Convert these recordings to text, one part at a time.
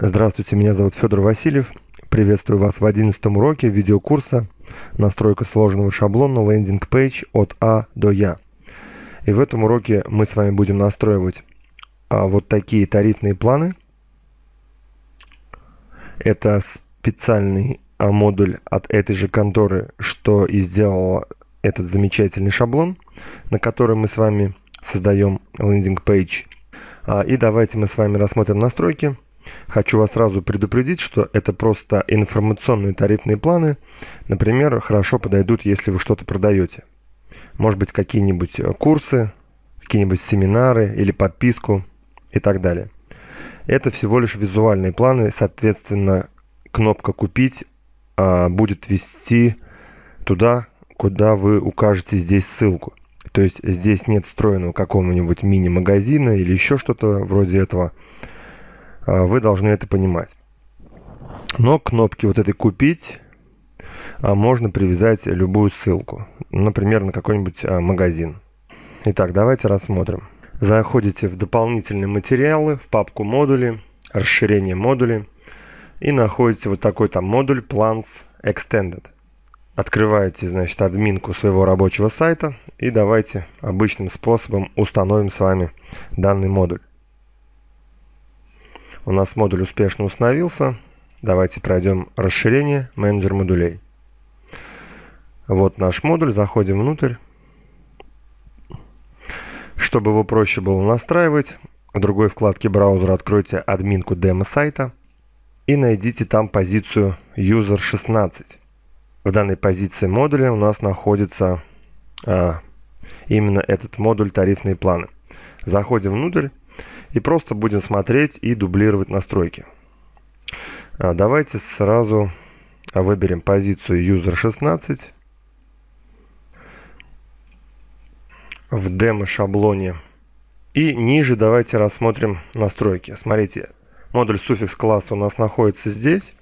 Здравствуйте, меня зовут Федор Васильев. Приветствую вас в 11 уроке видеокурса «Настройка сложного шаблона лендинг-пейдж от А до Я». И в этом уроке мы с вами будем настроивать а, вот такие тарифные планы. Это специальный а, модуль от этой же конторы, что и сделал этот замечательный шаблон, на который мы с вами создаем лендинг-пейдж. А, и давайте мы с вами рассмотрим настройки – Хочу вас сразу предупредить, что это просто информационные тарифные планы. Например, хорошо подойдут, если вы что-то продаете. Может быть, какие-нибудь э, курсы, какие-нибудь семинары или подписку и так далее. Это всего лишь визуальные планы, соответственно, кнопка «Купить» а, будет вести туда, куда вы укажете здесь ссылку. То есть здесь нет встроенного какого-нибудь мини-магазина или еще что-то вроде этого. А, вы должны это понимать. Но кнопки вот этой «Купить» а, можно привязать любую ссылку. Например, на какой-нибудь а, магазин. Итак, давайте рассмотрим. Заходите в дополнительные материалы, в папку «Модули», «Расширение модули» и находите вот такой там модуль «Plans Extended». Открываете, значит, админку своего рабочего сайта и давайте обычным способом установим с вами данный модуль. У нас модуль успешно установился. Давайте пройдем расширение менеджер модулей. Вот наш модуль, заходим внутрь. Чтобы его проще было настраивать, в другой вкладке браузера откройте админку демо-сайта и найдите там позицию User 16. В данной позиции модуля у нас находится а, именно этот модуль тарифные планы. Заходим внутрь и просто будем смотреть и дублировать настройки. А, давайте сразу выберем позицию user 16. В демо шаблоне. И ниже давайте рассмотрим настройки. Смотрите, модуль суффикс класса у нас находится здесь.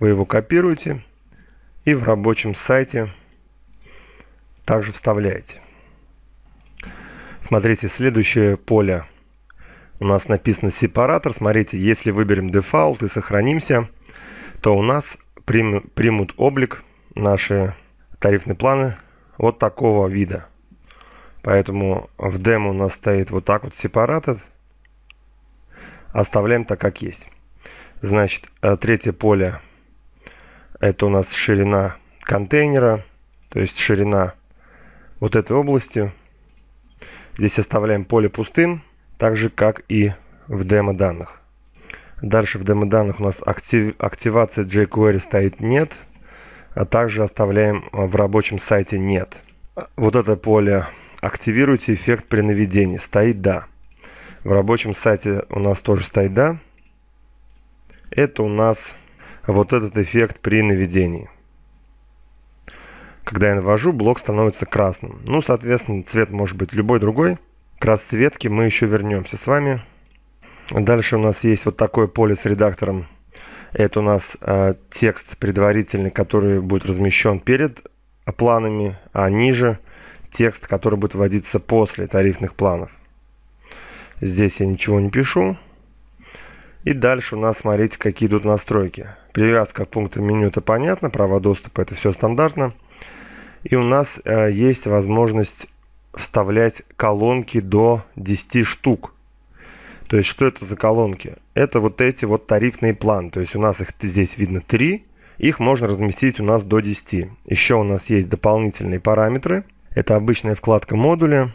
Вы его копируете и в рабочем сайте также вставляете. Смотрите, следующее поле у нас написано сепаратор. Смотрите, если выберем дефолт и сохранимся, то у нас прим, примут облик наши тарифные планы вот такого вида. Поэтому в демо у нас стоит вот так вот сепаратор. Оставляем так, как есть. Значит, э, третье поле это у нас ширина контейнера, то есть ширина вот этой области. Здесь оставляем поле пустым так же как и в демо-данных. Дальше в демо-данных у нас актив, активация jQuery стоит «нет», а также оставляем э, в рабочем сайте «нет». Вот это поле «Активируйте эффект при наведении» стоит «да». В рабочем сайте у нас тоже стоит «да». Это у нас вот этот эффект при наведении. Когда я навожу, блок становится красным. Ну, соответственно, цвет может быть любой другой – к расцветке мы еще вернемся с вами. Дальше у нас есть вот такое поле с редактором. Это у нас э, текст предварительный, который будет размещен перед планами, а ниже текст, который будет вводиться после тарифных планов. Здесь я ничего не пишу. И дальше у нас, смотрите, какие идут настройки. Привязка к пунктам меню, это понятно, права доступа, это все стандартно. И у нас э, есть возможность вставлять колонки до 10 штук. То есть что это за колонки? Это вот эти вот тарифные планы. То есть у нас их здесь видно 3. Их можно разместить у нас до 10. Еще у нас есть дополнительные параметры. Это обычная вкладка модуля,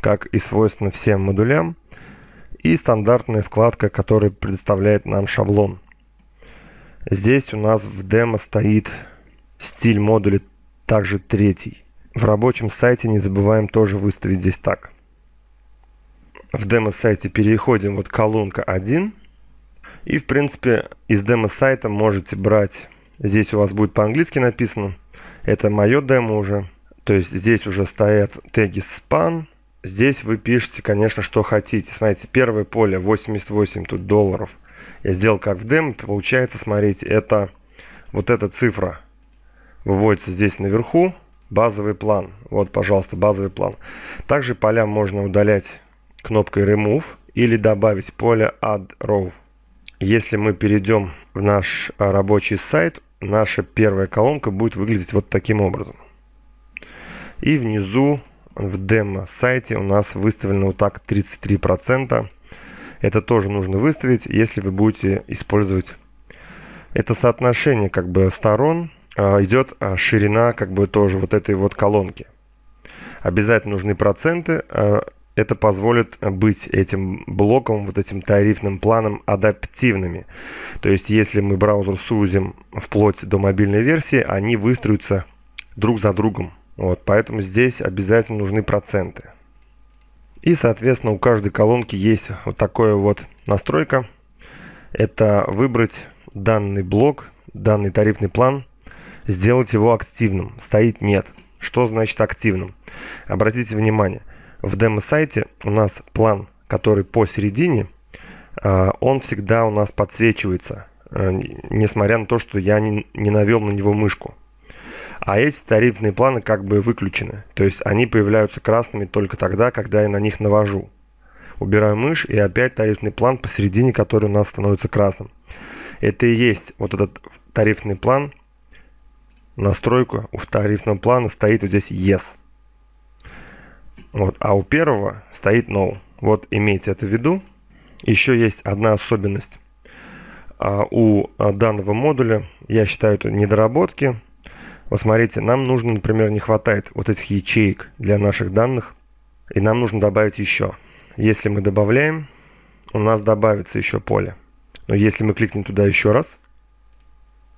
как и свойственно всем модулям. И стандартная вкладка, которая предоставляет нам шаблон. Здесь у нас в демо стоит стиль модуля также третий. В рабочем сайте не забываем тоже выставить здесь так. В демо-сайте переходим вот колонка 1. И, в принципе, из демо-сайта можете брать... Здесь у вас будет по-английски написано. Это мое демо уже. То есть здесь уже стоят теги span. Здесь вы пишете, конечно, что хотите. Смотрите, первое поле 88 тут долларов. Я сделал как в демо. Получается, смотрите, это вот эта цифра выводится здесь наверху базовый план. Вот, пожалуйста, базовый план. Также поля можно удалять кнопкой Remove или добавить поле Add Row. Если мы перейдем в наш а, рабочий сайт, наша первая колонка будет выглядеть вот таким образом. И внизу в демо-сайте у нас выставлено вот так 33%. Это тоже нужно выставить, если вы будете использовать это соотношение как бы сторон а, идет а, ширина как бы тоже вот этой вот колонки. Обязательно нужны проценты. А, это позволит э, быть этим блоком, вот этим тарифным планом адаптивными. То есть, если мы браузер сузим вплоть до мобильной версии, они выстроятся друг за другом. Вот, поэтому здесь обязательно нужны проценты. И, соответственно, у каждой колонки есть вот такая вот настройка. Это выбрать данный блок, данный тарифный план – сделать его активным. Стоит нет. Что значит активным? Обратите внимание, в демо-сайте у нас план, который посередине, а, он всегда у нас подсвечивается, э, несмотря на то, что я не, навел на него мышку. А эти тарифные планы как бы выключены. То есть они появляются красными только тогда, когда я на них навожу. Убираю мышь и опять тарифный план посередине, который у нас становится красным. Это и есть вот этот тарифный план, настройку у тарифного плана стоит вот здесь Yes. Вот, а у первого стоит No. Вот имейте это в виду. Еще есть одна особенность а, у а, данного модуля. Я считаю это недоработки. Вот смотрите, нам нужно, например, не хватает вот этих ячеек для наших данных. И нам нужно добавить еще. Если мы добавляем, у нас добавится еще поле. Но если мы кликнем туда еще раз,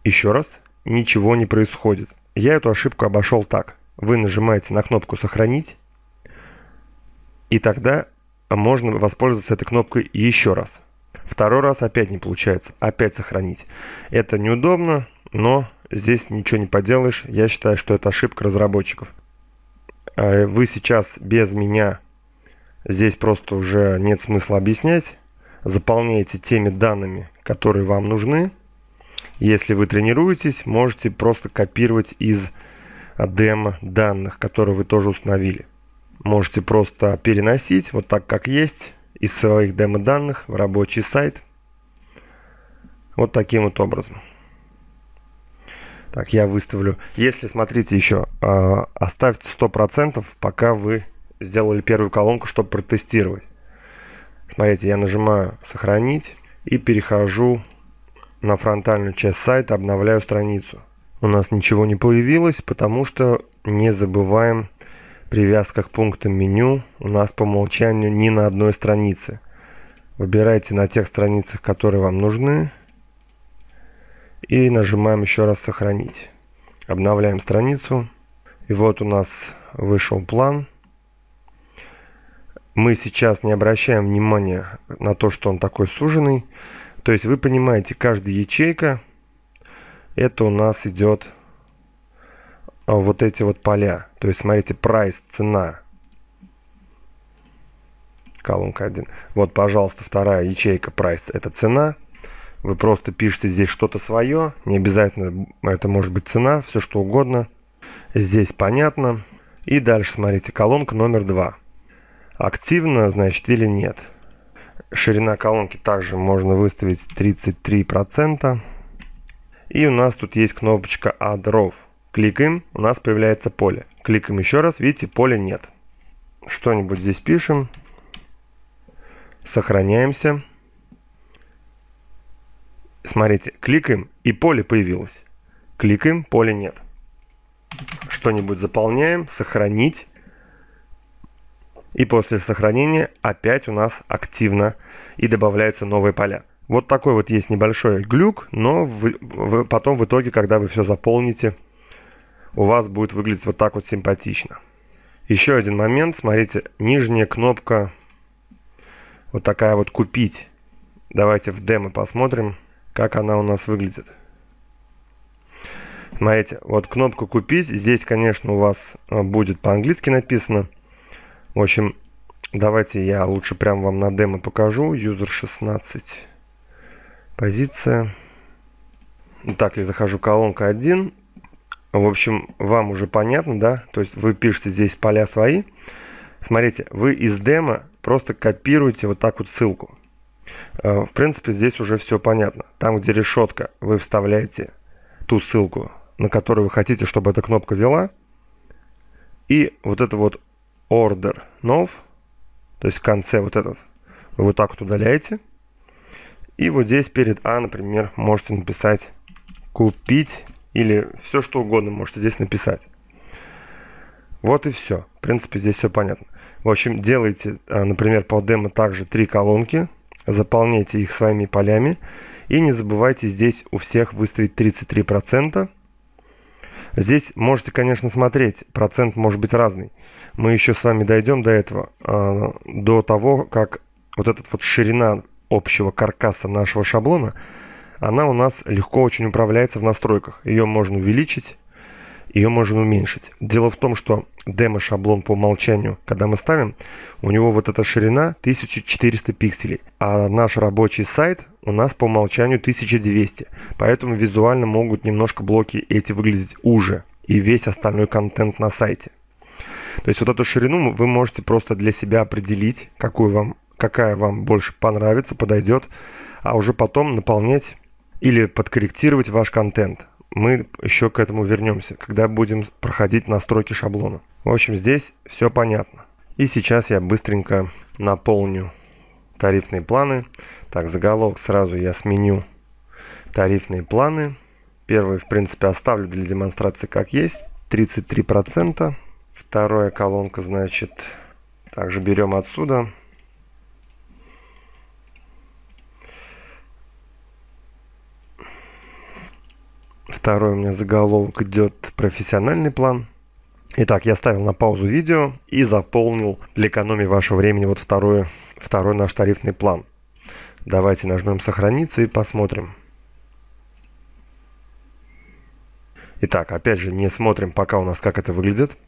еще раз, ничего не происходит. Я эту ошибку обошел так. Вы нажимаете на кнопку «Сохранить», и тогда можно воспользоваться этой кнопкой еще раз. Второй раз опять не получается, опять сохранить. Это неудобно, но здесь ничего не поделаешь. Я считаю, что это ошибка разработчиков. А, э, вы сейчас без меня, здесь просто уже нет смысла объяснять. Заполняете теми данными, которые вам нужны. Если вы тренируетесь, можете просто копировать из демо данных, которые вы тоже установили. Можете просто переносить вот так, как есть, из своих демо данных в рабочий сайт. Вот таким вот образом. Так, я выставлю. Если, смотрите, еще э, оставьте 100%, пока вы сделали первую колонку, чтобы протестировать. Смотрите, я нажимаю «Сохранить» и перехожу на фронтальную часть сайта, обновляю страницу. У нас ничего не появилось, потому что не забываем привязка к пунктам меню у нас по умолчанию ни на одной странице. Выбирайте на тех страницах, которые вам нужны. И нажимаем еще раз сохранить. Обновляем страницу. И вот у нас вышел план. Мы сейчас не обращаем внимания на то, что он такой суженный. То есть вы понимаете, каждая ячейка, это у нас идет а, вот эти вот поля. То есть смотрите, price цена. Колонка 1. Вот, пожалуйста, вторая ячейка price это цена. Вы просто пишете здесь что-то свое. Не обязательно, это может быть цена, все что угодно. Здесь понятно. И дальше смотрите, колонка номер 2. Активно, значит, или нет. Ширина колонки также можно выставить 33%. И у нас тут есть кнопочка Add Row. Кликаем, у нас появляется поле. Кликаем еще раз, видите, поля нет. Что-нибудь здесь пишем. Сохраняемся. Смотрите, кликаем, и поле появилось. Кликаем, поле нет. Что-нибудь заполняем, сохранить. И после сохранения опять у нас активно и добавляются новые поля. Вот такой вот есть небольшой глюк, но вы, вы, потом в итоге, когда вы все заполните, у вас будет выглядеть вот так вот симпатично. Еще один момент, смотрите, нижняя кнопка, вот такая вот «Купить». Давайте в демо посмотрим, как она у нас выглядит. Смотрите, вот кнопка «Купить». Здесь, конечно, у вас э, будет по-английски написано. В общем, давайте я лучше прям вам на демо покажу. User 16. Позиция. Так, я захожу колонка 1. В общем, вам уже понятно, да? То есть вы пишете здесь поля свои. Смотрите, вы из демо просто копируете вот так вот ссылку. Э, в принципе, здесь уже все понятно. Там, где решетка, вы вставляете ту ссылку, на которую вы хотите, чтобы эта кнопка вела. И вот это вот order nov, то есть в конце вот этот, вы вот так вот удаляете. И вот здесь перед А, например, можете написать купить или все что угодно можете здесь написать. Вот и все. В принципе, здесь все понятно. В общем, делайте, э, например, по демо также три колонки, заполняйте их своими полями и не забывайте здесь у всех выставить 33%. Здесь можете, конечно, смотреть, процент может быть разный. Мы еще с вами дойдем до этого, а, до того, как вот эта вот ширина общего каркаса нашего шаблона, она у нас легко очень управляется в настройках. Ее можно увеличить, ее можно уменьшить. Дело в том, что демо-шаблон по умолчанию, когда мы ставим, у него вот эта ширина 1400 пикселей, а наш рабочий сайт у нас по умолчанию 1200, поэтому визуально могут немножко блоки эти выглядеть уже и весь остальной контент на сайте. То есть вот эту ширину вы можете просто для себя определить, какую вам, какая вам больше понравится, подойдет, а уже потом наполнять или подкорректировать ваш контент. Мы еще к этому вернемся, когда будем проходить настройки шаблона. В общем, здесь все понятно. И сейчас я быстренько наполню тарифные планы. Так, заголовок сразу я сменю тарифные планы. Первый, в принципе, оставлю для демонстрации как есть. 33%. Вторая колонка, значит, также берем отсюда. Второй у меня заголовок идет профессиональный план. Итак, я ставил на паузу видео и заполнил для экономии вашего времени вот второй, второй наш тарифный план. Давайте нажмем сохраниться и посмотрим. Итак, опять же, не смотрим пока у нас, как это выглядит.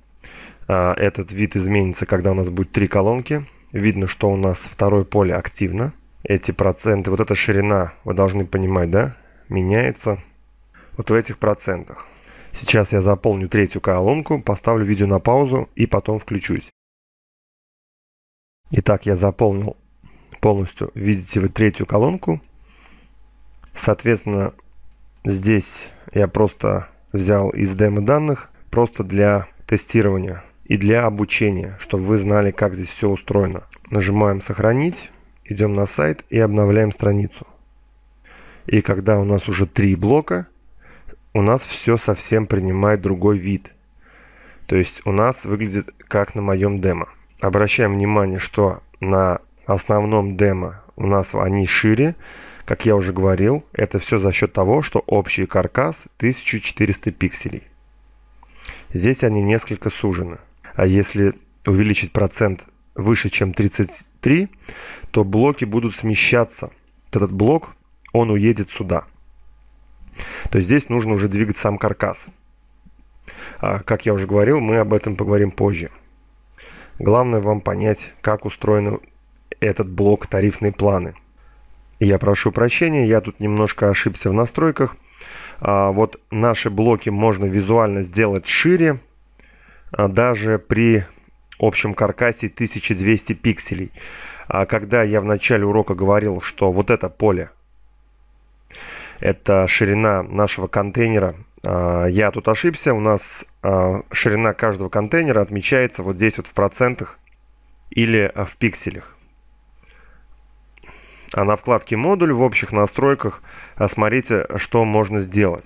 А, этот вид изменится, когда у нас будет три колонки. Видно, что у нас второе поле активно. Эти проценты, вот эта ширина, вы должны понимать, да, меняется вот в этих процентах. Сейчас я заполню третью колонку, поставлю видео на паузу и потом включусь. Итак, я заполнил полностью, видите вы, третью колонку. Соответственно, здесь я просто взял из демо данных, просто для тестирования и для обучения, чтобы вы знали, как здесь все устроено. Нажимаем «Сохранить», идем на сайт и обновляем страницу. И когда у нас уже три блока – у нас все совсем принимает другой вид. То есть у нас выглядит как на моем демо. Обращаем внимание, что на основном демо у нас они шире. Как я уже говорил, это все за счет того, что общий каркас 1400 пикселей. Здесь они несколько сужены. А если увеличить процент выше, чем 33, то блоки будут смещаться. Этот блок, он уедет сюда то здесь нужно уже двигать сам каркас. А, как я уже говорил, мы об этом поговорим позже. Главное вам понять, как устроен этот блок тарифные планы. Я прошу прощения, я тут немножко ошибся в настройках. А, вот наши блоки можно визуально сделать шире, а даже при общем каркасе 1200 пикселей. А когда я в начале урока говорил, что вот это поле это ширина нашего контейнера. А, я тут ошибся, у нас а, ширина каждого контейнера отмечается вот здесь вот в процентах или а, в пикселях. А на вкладке «Модуль» в общих настройках смотрите, что можно сделать.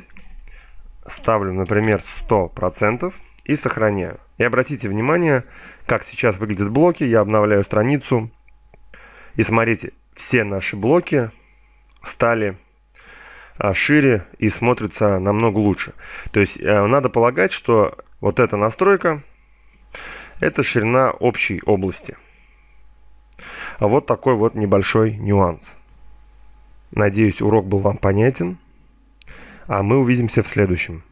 Ставлю, например, 100% и сохраняю. И обратите внимание, как сейчас выглядят блоки. Я обновляю страницу. И смотрите, все наши блоки стали а, шире и смотрится намного лучше. То есть э, надо полагать, что вот эта настройка – это ширина общей области. А Вот такой вот небольшой нюанс. Надеюсь, урок был вам понятен. А мы увидимся в следующем.